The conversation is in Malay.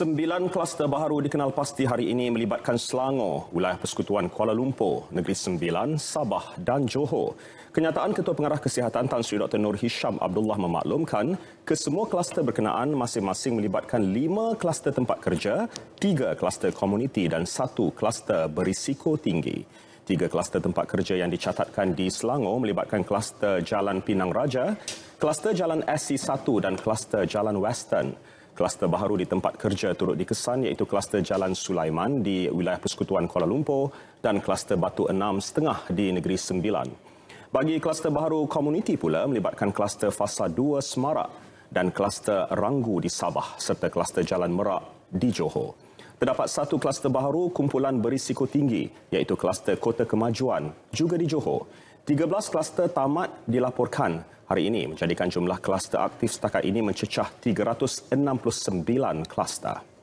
Sembilan kluster baru dikenal pasti hari ini melibatkan Selangor, wilayah persekutuan Kuala Lumpur, Negeri Sembilan, Sabah dan Johor. Kenyataan Ketua Pengarah Kesihatan Tan Sri Dr. Nur Hisham Abdullah memaklumkan kesemua kluster berkenaan masing-masing melibatkan lima kluster tempat kerja, tiga kluster komuniti dan satu kluster berisiko tinggi. Tiga kluster tempat kerja yang dicatatkan di Selangor melibatkan kluster Jalan Pinang Raja, kluster Jalan SC1 dan kluster Jalan Western kluster baru di tempat kerja turut dikesan iaitu kluster Jalan Sulaiman di wilayah Persekutuan Kuala Lumpur dan kluster Batu Enam Setengah di Negeri Sembilan. Bagi kluster baru komuniti pula melibatkan kluster Fasa 2 Semarak dan kluster Ranggu di Sabah serta kluster Jalan Merak di Johor. Terdapat satu kluster baru kumpulan berisiko tinggi iaitu kluster Kota Kemajuan juga di Johor. 13 kluster tamat dilaporkan hari ini menjadikan jumlah kluster aktif setakat ini mencecah 369 kluster.